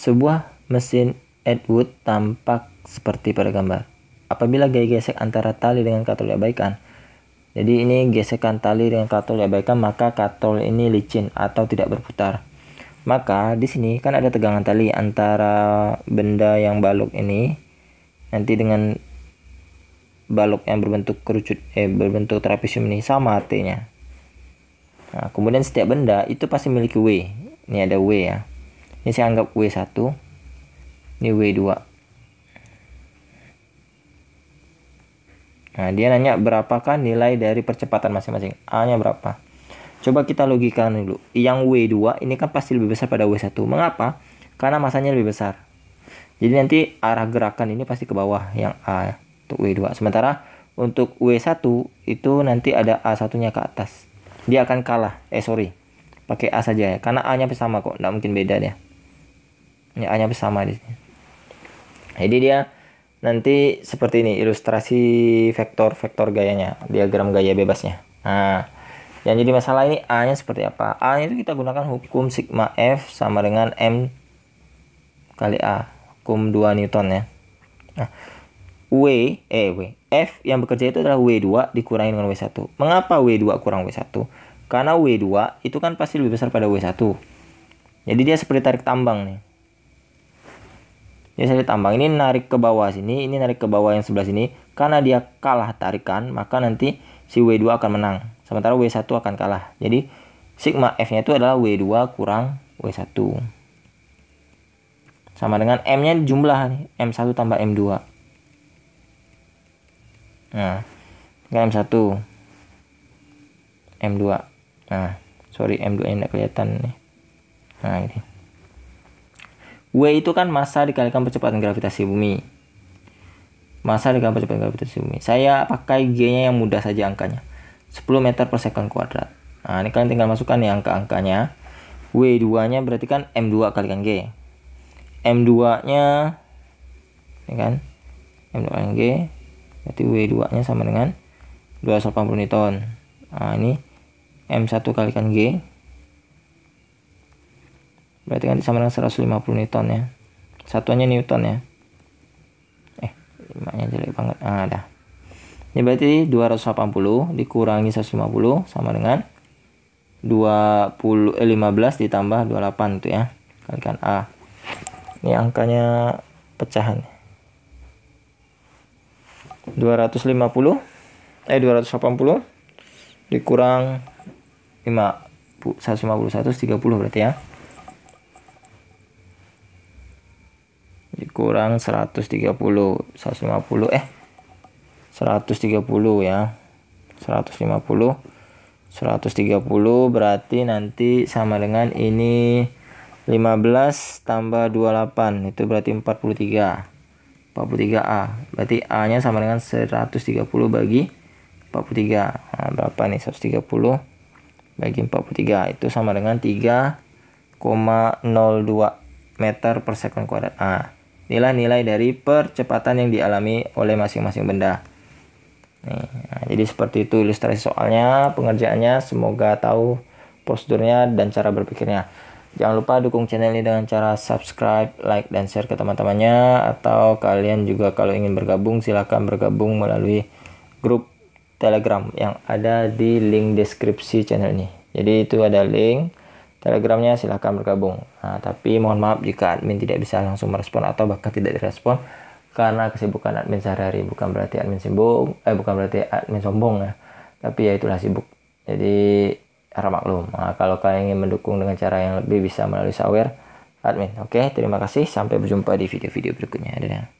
Sebuah mesin Edwood tampak seperti pada gambar. Apabila gaya gesek antara tali dengan katol diabaikan, jadi ini gesekan tali dengan katol diabaikan maka katol ini licin atau tidak berputar. Maka di sini kan ada tegangan tali antara benda yang balok ini nanti dengan balok yang berbentuk kerucut eh berbentuk trapesium ini sama artinya. Nah, kemudian setiap benda itu pasti memiliki W. Ini ada W ya ini saya anggap W1 ini W2 nah dia nanya berapakah nilai dari percepatan masing-masing A nya berapa coba kita logikan dulu yang W2 ini kan pasti lebih besar pada W1 mengapa? karena masanya lebih besar jadi nanti arah gerakan ini pasti ke bawah yang A ya, untuk W2 sementara untuk W1 itu nanti ada A1 nya ke atas dia akan kalah eh sorry pakai A saja ya karena A nya sama kok nggak mungkin beda ya nya hanya bersama di sini. Jadi dia nanti seperti ini ilustrasi vektor-vektor gayanya, diagram gaya bebasnya. Nah, yang jadi masalah ini A-nya seperti apa? A itu kita gunakan hukum sigma F sama dengan M kali A, hukum 2 Newton ya. Nah, W, eh W, F yang bekerja itu adalah W2 dikurangi dengan W1. Mengapa W2 kurang W1? Karena W2 itu kan pasti lebih besar pada W1. Jadi dia seperti tarik tambang nih ini saya tambang ini narik ke bawah sini, ini narik ke bawah yang sebelah sini. Karena dia kalah tarikan, maka nanti si W2 akan menang. Sementara W1 akan kalah. Jadi sigma F-nya itu adalah W2 kurang W1. Sama dengan M-nya jumlah M1 tambah M2. Nah, dengan M1. M2. Nah, sorry M2 nya tidak kelihatan nih. Nah, ini. W itu kan massa dikalikan percepatan gravitasi bumi. Massa dikalikan percepatan gravitasi bumi. Saya pakai G-nya yang mudah saja angkanya. 10 meter per second kuadrat. Nah, ini kalian tinggal masukkan yang angka-angkanya. W2-nya berarti kan M2 kalikan G. M2-nya ini kan? M2 kalikan G. Berarti W2-nya sama dengan 280 Newton. Nah, ini M1 kalikan G berarti kan sama dengan 150 newton ya satuannya newton ya eh limanya jelek banget ah dah ini berarti 280 dikurangi 150 sama dengan 20 eh, 15 ditambah 28 itu ya kalikan A ini angkanya pecahan 250 eh 280 dikurang 5 150 130 berarti ya kurang 130 150 eh 130 ya 150 130 berarti nanti sama dengan ini 15 tambah 28 itu berarti 43 43A berarti A nya sama dengan 130 bagi 43 nah, berapa nih 130 bagi 43 itu sama dengan 3,02 meter per second kuadrat A nah, nilai-nilai dari percepatan yang dialami oleh masing-masing benda. Nih, nah, jadi seperti itu ilustrasi soalnya, pengerjaannya. Semoga tahu prosedurnya dan cara berpikirnya. Jangan lupa dukung channel ini dengan cara subscribe, like, dan share ke teman-temannya. Atau kalian juga kalau ingin bergabung silahkan bergabung melalui grup telegram yang ada di link deskripsi channel ini. Jadi itu ada link telegramnya silahkan bergabung. Nah, tapi mohon maaf jika admin tidak bisa langsung merespon atau bahkan tidak direspon karena kesibukan admin sehari-hari bukan berarti admin sibuk, eh bukan berarti admin sombong ya. Tapi ya itulah sibuk. Jadi harap maklum. Nah, kalau kalian ingin mendukung dengan cara yang lebih bisa melalui sawer admin. Oke, terima kasih. Sampai berjumpa di video-video berikutnya. Dadah.